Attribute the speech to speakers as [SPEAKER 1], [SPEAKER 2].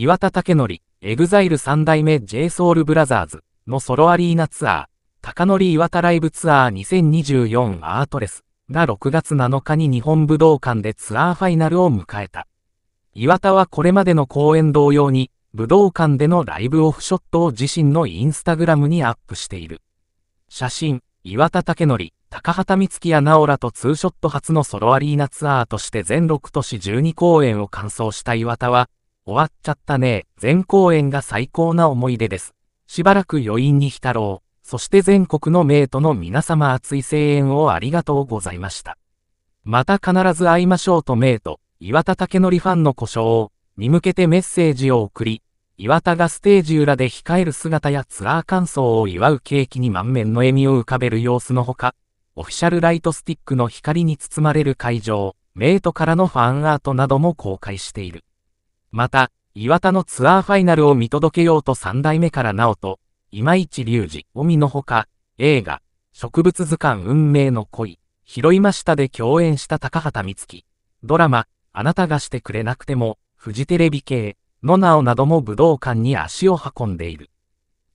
[SPEAKER 1] 岩田武則、エグザイル3代目 JSOULBROTHERS のソロアリーナツアー、高則岩田ライブツアー2024アートレスが6月7日に日本武道館でツアーファイナルを迎えた。岩田はこれまでの公演同様に、武道館でのライブオフショットを自身のインスタグラムにアップしている。写真、岩田武則、高畑光希や直らとツーショット初のソロアリーナツアーとして全6都市12公演を完走した岩田は、終わっちゃったね。全公演が最高な思い出です。しばらく余韻に浸ろう。そして全国の名都の皆様熱い声援をありがとうございました。また必ず会いましょうと名都、岩田武則ファンの故障に向けてメッセージを送り、岩田がステージ裏で控える姿やツアー感想を祝うケーキに満面の笑みを浮かべる様子のほか、オフィシャルライトスティックの光に包まれる会場、メイトからのファンアートなども公開している。また、岩田のツアーファイナルを見届けようと三代目から直人、今市隆二、おみのほか、映画、植物図鑑運命の恋、拾いましたで共演した高畑充希、ドラマ、あなたがしてくれなくても、フジテレビ系、のなおなども武道館に足を運んでいる。